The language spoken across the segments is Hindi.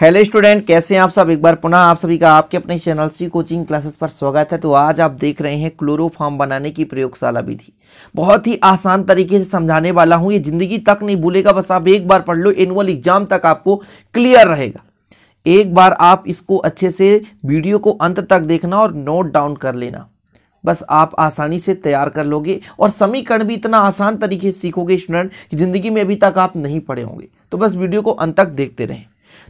हेलो स्टूडेंट कैसे हैं आप सब एक बार पुनः आप सभी का आपके अपने चैनल सी कोचिंग क्लासेस पर स्वागत है तो आज आप देख रहे हैं क्लोरोफार्म बनाने की प्रयोगशाला विधि बहुत ही आसान तरीके से समझाने वाला हूं ये जिंदगी तक नहीं भूलेगा बस आप एक बार पढ़ लो एनुअल एग्जाम तक आपको क्लियर रहेगा एक बार आप इसको अच्छे से वीडियो को अंत तक देखना और नोट डाउन कर लेना बस आप आसानी से तैयार कर लोगे और समीकरण भी इतना आसान तरीके से सीखोगे स्टूडेंट कि ज़िंदगी में अभी तक आप नहीं पढ़े होंगे तो बस वीडियो को अंत तक देखते रहें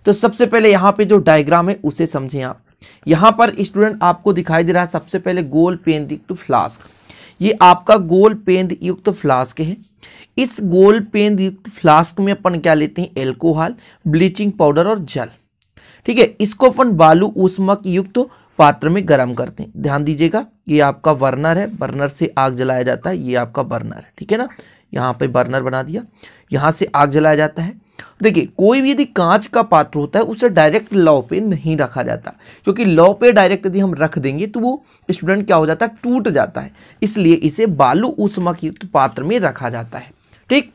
तो सबसे पहले यहाँ पे जो डायग्राम है उसे समझें आप यहाँ पर स्टूडेंट आपको दिखाई दे रहा है सबसे पहले गोल पेंद युक्त फ्लास्क ये आपका गोल पेंद युक्त फ्लास्क है इस गोल पेंद युक्त फ्लास्क में अपन क्या लेते हैं एल्कोहल ब्लीचिंग पाउडर और जल ठीक है इसको अपन बालू उष्मक युक्त पात्र में गर्म करते हैं ध्यान दीजिएगा ये आपका बर्नर है बर्नर से आग जलाया जाता है ये आपका बर्नर है ठीक है ना यहाँ पे बर्नर बना दिया यहाँ से आग जलाया जाता है देखिए कोई भी यदि कांच का पात्र होता है उसे डायरेक्ट लॉ पे नहीं रखा जाता क्योंकि लॉ पे डायरेक्ट यदि हम रख देंगे तो वो स्टूडेंट क्या हो जाता है टूट जाता है इसलिए इसे बालू की पात्र में रखा जाता है ठीक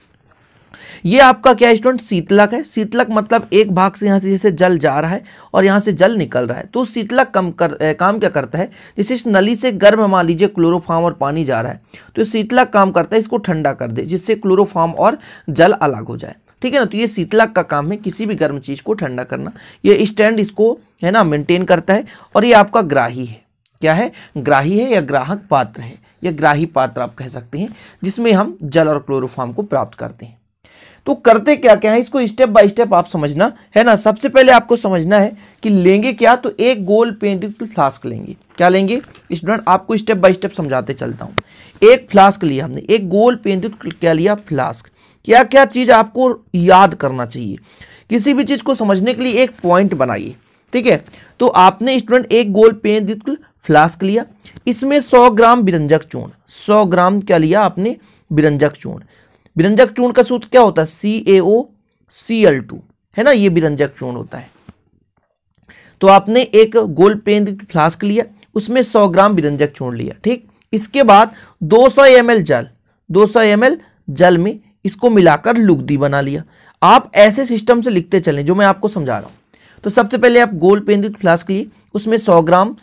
ये आपका क्या स्टूडेंट शीतलक है शीतलक मतलब एक भाग से यहाँ से जैसे जल जा रहा है और यहाँ से जल निकल रहा है तो शीतलक कम कर ए, काम क्या करता है जैसे इस नली से गर्म मान लीजिए क्लोरोफार्म और पानी जा रहा है तो शीतलक काम करता है इसको ठंडा कर दे जिससे क्लोरोफार्म और जल अलग हो जाए ठीक है ना तो ये शीतलक का काम है किसी भी गर्म चीज़ को ठंडा करना ये स्टैंड इसको है ना मेंटेन करता है और ये आपका ग्राही है क्या है ग्राही है या ग्राहक पात्र है या ग्राही पात्र आप कह सकते हैं जिसमें हम जल और क्लोरोफार्म को प्राप्त करते हैं तो करते क्या क्या है इसको स्टेप बाय स्टेप आप समझना है ना सबसे पहले आपको समझना है कि लेंगे क्या तो एक गोल पेंयुक्त फ्लास्क लेंगे क्या लेंगे स्टूडेंट आपको स्टेप बाय स्टेप समझाते चलता हूं एक फ्लास्क लिया हमने एक गोल पेंयुक्त क्या लिया फ्लास्क क्या क्या चीज़ आपको याद करना चाहिए किसी भी चीज़ को समझने के लिए एक पॉइंट बनाइए ठीक है तो आपने स्टूडेंट एक गोल पेन फ्लास्क लिया इसमें सौ ग्राम बिरंजक चूर्ण सौ ग्राम क्या लिया आपने बिरंजक चूर्ण बिरंजक चूर्ण का सूत्र क्या होता है सी ए ओ सी एल टू है ना ये बिरंजक चूर्ण होता है तो आपने एक गोल पेन फ्लास्क लिया उसमें सौ ग्राम बिरंजक चूर्ण लिया ठीक इसके बाद दो सौ एम एल जल दो सौ एम एल जल में इसको मिलाकर लुगदी बना लिया आप ऐसे सिस्टम से लिखते चलें जो मैं आपको समझा रहा हूँ तो सबसे पहले आप गोल पेंदित फ्लास्क लिए उसमें सौ ग्राम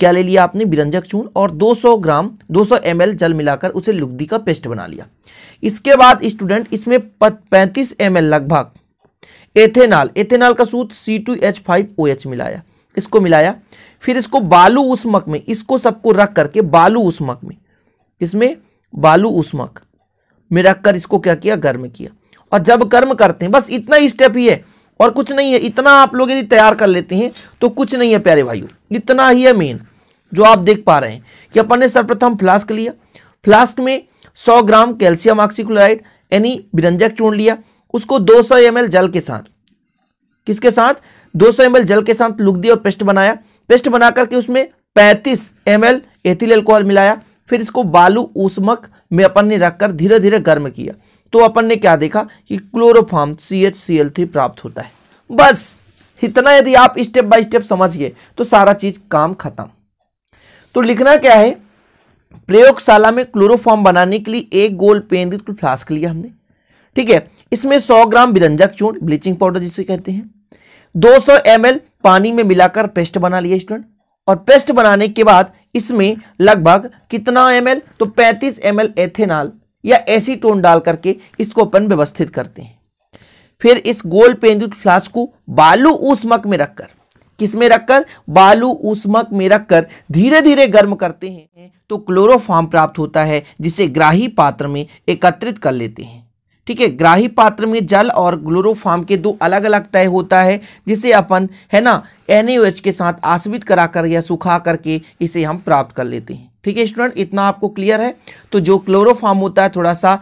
क्या ले लिया आपने बिरंजक चून और 200 ग्राम 200 सौ जल मिलाकर उसे लुगदी का पेस्ट बना लिया इसके बाद स्टूडेंट इसमें पैंतीस एम लगभग एथेनॉल एथेनॉल का सूत C two H five O H मिलाया इसको मिलाया फिर इसको बालू उस्मक में इसको सबको रख करके बालू उस्मक में इसमें बालू उस्मक में रखकर इसको क्या किया गर्म किया और जब कर्म करते हैं बस इतना ही स्टेप ही है और कुछ नहीं है इतना आप लोग यदि तैयार कर लेते हैं तो कुछ नहीं है प्यारे भाइयों इतना ही है मेन जो आप देख पा रहे हैं कि अपन ने सर्वप्रथम फ्लास्क लिया फ्लास्क में 100 ग्राम कैल्शियम ऑक्सीक्लोराइड यानी विरंजक चूर्ण लिया उसको 200 सौ जल के साथ किसके साथ 200 सौ जल के साथ लुक दिया और पेस्ट बनाया पेस्ट बनाकर के उसमें 35 एल एथिल एल्कोहल मिलाया फिर इसको बालू ऊष्मक में अपन ने रखकर धीरे धीरे गर्म किया तो अपन ने क्या देखा कि chloroform C H C L three प्राप्त होता है बस इतना यदि आप स्टेप बाय स्टेप गए तो सारा चीज काम खत्म तो लिखना क्या है प्रयोगशाला में क्लोरोफॉर्म बनाने के लिए एक गोल पेन फ्लास्क लिया हमने ठीक है इसमें 100 ग्राम विरंजक चूर्ण ब्लीचिंग पाउडर जिसे कहते हैं 200 एम पानी में मिलाकर पेस्ट बना लिया स्टूडेंट और पेस्ट बनाने के बाद इसमें लगभग कितना एम तो 35 एम एथेनॉल या एसीटोन डाल करके इसको अपन व्यवस्थित करते हैं फिर इस गोल पेंदुत फ्लास्क को बालू ऊष्मक में रखकर किस में रखकर बालू ऊष्मक में रखकर धीरे धीरे गर्म करते हैं तो क्लोरोफार्म प्राप्त होता है जिसे ग्राही पात्र में एकत्रित कर लेते हैं ठीक है ग्राही पात्र में जल और ग्लोरोफार्म के दो अलग अलग तय होता है जिसे अपन है ना एन के साथ आसवित कराकर या सुखा करके इसे हम प्राप्त कर लेते हैं ठीक है स्टूडेंट इतना आपको क्लियर है तो जो क्लोरोफार्म होता है थोड़ा सा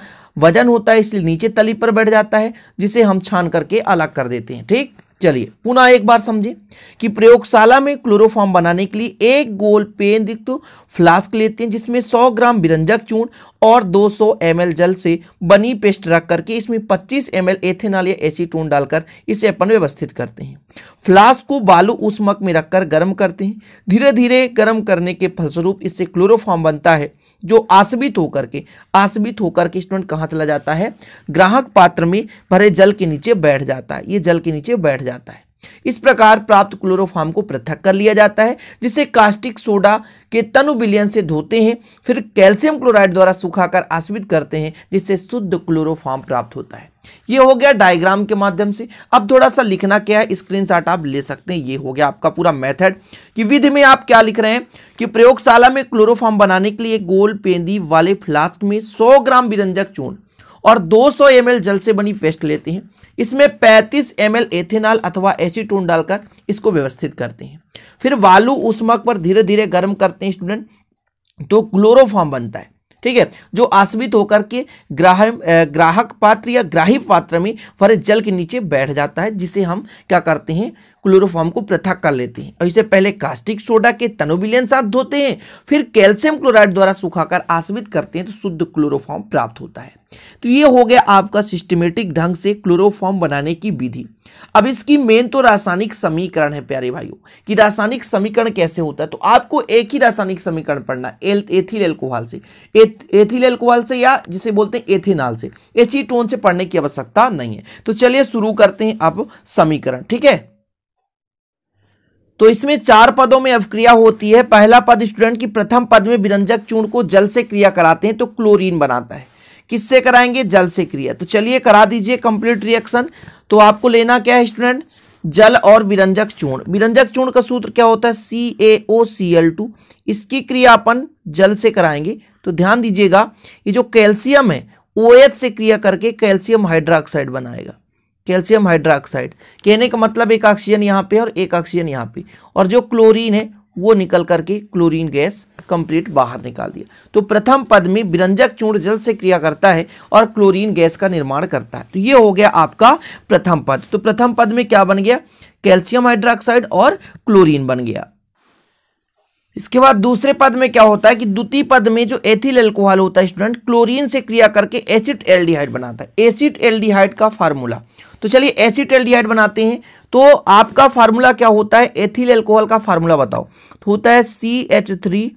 वजन होता है इसलिए नीचे तली पर बैठ जाता है जिसे हम छान करके अलग कर देते हैं ठीक चलिए पुनः एक बार समझे कि प्रयोगशाला में क्लोरोफॉर्म बनाने के लिए एक गोल पेन दिख फ्लास्क लेते हैं जिसमें 100 ग्राम बिरंजक चूर्ण और 200 सौ जल से बनी पेस्ट रख करके इसमें 25 एम एथेनॉल या एसीटोन डालकर इसे अपन व्यवस्थित करते हैं फ्लास्क को बालू उसमक में रखकर गर्म करते हैं धीरे धीरे गर्म करने के फलस्वरूप इससे क्लोरोफॉर्म बनता है जो आसबित होकर के आसबित होकर के स्टूडेंट कहाँ चला जाता है ग्राहक पात्र में भरे जल के नीचे बैठ जाता है ये जल के नीचे बैठ जाता है इस प्रकार प्राप्त क्लोरोफार्म को पृथक कर लिया जाता है जिसे कास्टिक सोडा के तनु बिलियन से धोते हैं फिर कैल्शियम क्लोराइड द्वारा सुखाकर आश्वित करते हैं जिससे शुद्ध क्लोरोफार्म प्राप्त होता है ये हो गया डायग्राम के माध्यम से अब थोड़ा सा लिखना क्या है स्क्रीनशॉट आप ले सकते हैं ये हो गया आपका पूरा मेथड कि विधि में आप क्या लिख रहे हैं कि प्रयोगशाला में क्लोरोफार्म बनाने के लिए गोल पेंदी वाले फ्लास्क में सौ ग्राम विरंजक चूर्ण और 200 सौ जल से बनी पेस्ट लेते हैं इसमें 35 एम एथेनॉल अथवा एसीटोन डालकर इसको व्यवस्थित करते हैं फिर वालू उष्मक पर धीरे धीरे गर्म करते हैं स्टूडेंट तो क्लोरोफॉर्म बनता है ठीक है जो आश्वित होकर के ग्राह ग्राहक पात्र या ग्राही पात्र में फरे जल के नीचे बैठ जाता है जिसे हम क्या करते हैं क्लोरोफॉर्म को पृथक कर लेते हैं और इसे पहले कास्टिक सोडा के तनोबिलियन साथ धोते हैं फिर कैल्शियम क्लोराइड द्वारा सुखाकर आसवित करते हैं तो शुद्ध क्लोरोफॉर्म प्राप्त होता है तो ये हो गया आपका सिस्टमेटिक ढंग से क्लोरोफॉर्म बनाने की विधि अब इसकी मेन तो रासायनिक समीकरण है प्यारे भाइयों कि रासायनिक समीकरण कैसे होता है तो आपको एक ही रासायनिक समीकरण पढ़ना एल एथिल एल्कोहल से एथ, एथिल एल्कोहल से या जिसे बोलते हैं एथेनॉल से एसीटोन से पढ़ने की आवश्यकता नहीं है तो चलिए शुरू करते हैं अब समीकरण ठीक है तो इसमें चार पदों में अवक्रिया होती है पहला पद स्टूडेंट की प्रथम पद में विरंजक चूर्ण को जल से क्रिया कराते हैं तो क्लोरीन बनाता है किससे कराएंगे जल से क्रिया तो चलिए करा दीजिए कंप्लीट रिएक्शन तो आपको लेना क्या है स्टूडेंट जल और विरंजक चूर्ण विरंजक चूर्ण का सूत्र क्या होता है सी ए ओ सी एल टू इसकी क्रिया अपन जल से कराएंगे तो ध्यान दीजिएगा ये जो कैल्शियम है ओ एच से क्रिया करके कैल्शियम हाइड्रोक्साइड बनाएगा कैल्शियम हाइड्रोक्साइड कहने का मतलब एक ऑक्सीजन यहाँ पे और एक ऑक्सीजन यहाँ पे और जो क्लोरीन है वो निकल करके क्लोरीन गैस कंप्लीट बाहर निकाल दिया तो प्रथम पद में विरंजक चूर्ण जल से क्रिया करता है और क्लोरीन गैस का निर्माण करता है तो ये हो गया आपका प्रथम पद तो प्रथम पद में क्या बन गया कैल्शियम हाइड्रोक्साइड और क्लोरीन बन गया इसके बाद दूसरे पद में क्या होता है कि द्वितीय पद में जो एथिल एल्कोहल होता है स्टूडेंट क्लोरीन से क्रिया करके एसिड एल्डिहाइड बनाता है एसिड एल्डिहाइड का फार्मूला तो चलिए एसीटेल बनाते हैं तो आपका फार्मूला क्या होता है एथिल एल्कोहल का फार्मूला बताओ तो होता है C H three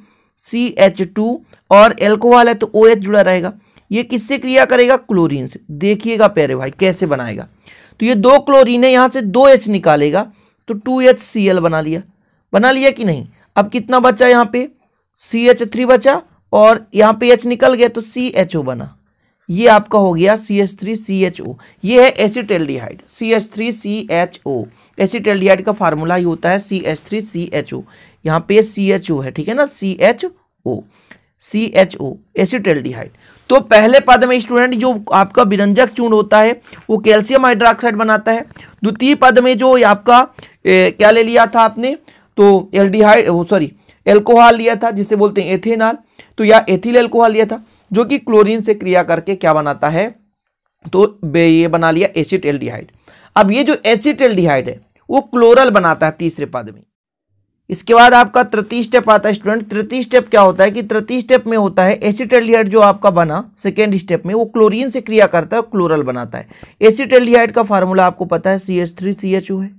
C H two और एल्कोहल है तो ओ OH एच जुड़ा रहेगा ये किससे क्रिया करेगा क्लोरीन से देखिएगा प्यारे भाई कैसे बनाएगा तो ये दो क्लोरीन है यहाँ से दो एच निकालेगा तो टू एच सी एल बना लिया बना लिया कि नहीं अब कितना बचा यहाँ पे सी एच थ्री बचा और यहाँ पे एच निकल गया तो सी एच ओ बना ये आपका हो गया C H three C H O ये है acetaldehyde C S three C H O acetaldehyde का फार्मूला ही होता है C S three C H O यहाँ पे सी एच ओ है ठीक है ना C H O C H O acetaldehyde तो पहले पद में स्टूडेंट जो आपका विरंजक चूर्ण होता है वो कैल्शियम हाइड्रोक्साइड बनाता है द्वितीय पद में जो आपका ए, क्या ले लिया था आपने तो एल्डिहाइड सॉरी एल्कोहल लिया था जिसे बोलते हैं एथेनॉल तो या एथिल एल्कोहल लिया था जो कि क्लोरीन से क्रिया करके क्या बनाता है तो ये बना लिया एसिड एल्डिहाइड अब ये जो एसिड एल्डिहाइड है वो क्लोरल बनाता है तीसरे पद में इसके बाद आपका तृतीय स्टेप आता है स्टूडेंट तृतीय स्टेप क्या होता है कि तृतीय स्टेप में होता है एसिटेल्डिहाइड जो आपका बना सेकेंड स्टेप में वो क्लोरीन से क्रिया करता है और क्लोरल बनाता है एसिटेल्डिहाइड का फार्मूला आपको पता है C H three C H है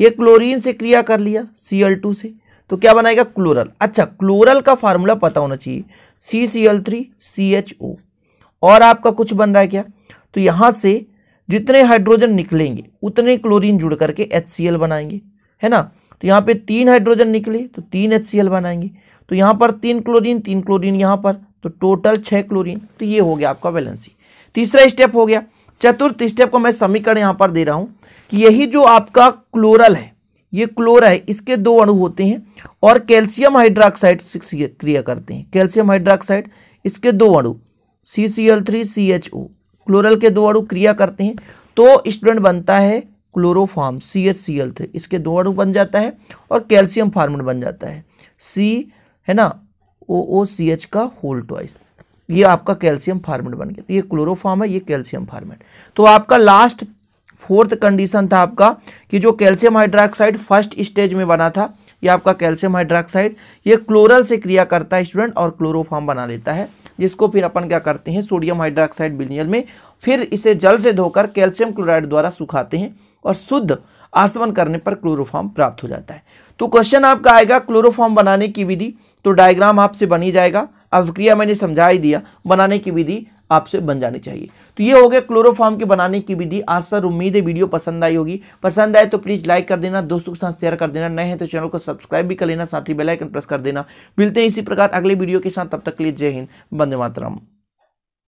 ये क्लोरीन से क्रिया कर लिया सी एल टू से तो क्या बनाएगा क्लोरल अच्छा क्लोरल का फार्मूला पता होना चाहिए C C L three C H O और आपका कुछ बन रहा है क्या तो यहां से जितने हाइड्रोजन निकलेंगे उतने क्लोरीन जुड़ करके एच सी एल बनाएंगे है ना तो यहाँ पे तीन हाइड्रोजन निकले तो तीन एच सी एल बनाएंगे तो यहाँ पर तीन क्लोरीन तीन क्लोरीन यहाँ पर तो टोटल छः क्लोरीन तो ये हो गया आपका वैलेंसी तीसरा स्टेप हो गया चतुर्थ स्टेप को मैं समीकरण यहाँ पर दे रहा हूँ कि यही जो आपका क्लोरल है ये क्लोरा है इसके दो अणु होते हैं और कैल्शियम हाइड्रोक्साइड से क्रिया करते हैं कैल्शियम हाइड्रोक्साइड इसके दो अणु C C L three C H O chloral के दो अणु क्रिया करते हैं तो स्टूडेंट बनता है chloroform C H C L three इसके दो अणु बन जाता है और कैल्शियम फार्मेट बन जाता है सी है ना ओ ओ सी एच का होल ट्वाइस ये आपका कैल्शियम फार्मेट बन गया ये क्लोरोफार्म है ये कैल्शियम फार्मेट तो आपका लास्ट फोर्थ कंडीशन था आपका कि जो कैल्शियम हाइड्रोक्साइड फर्स्ट स्टेज में बना था यह आपका कैल्शियम हाइड्रोक्साइड ये क्लोरल से क्रिया करता है स्टूडेंट और क्लोरोफॉर्म बना लेता है जिसको फिर अपन क्या करते हैं सोडियम हाइड्रोक्साइड बिलियल में फिर इसे जल से धोकर कैल्शियम क्लोराइड द्वारा सुखाते हैं और शुद्ध आसवन करने पर क्लोरोफॉर्म प्राप्त हो जाता है तो क्वेश्चन आपका आएगा क्लोरोफॉर्म बनाने की विधि तो डायग्राम आपसे बनी जाएगा अब क्रिया मैंने समझा ही दिया बनाने की विधि आपसे बन जानी चाहिए तो ये हो गया क्लोरोफॉर्म के बनाने की विधि आज सर उम्मीद है वीडियो पसंद आई होगी पसंद आए तो प्लीज़ लाइक कर देना दोस्तों के साथ शेयर कर देना नए हैं तो चैनल को सब्सक्राइब भी कर लेना साथ ही बेलाइकन प्रेस कर देना मिलते हैं इसी प्रकार अगले वीडियो के साथ तब तक के लिए जय हिंद बंदे मातरम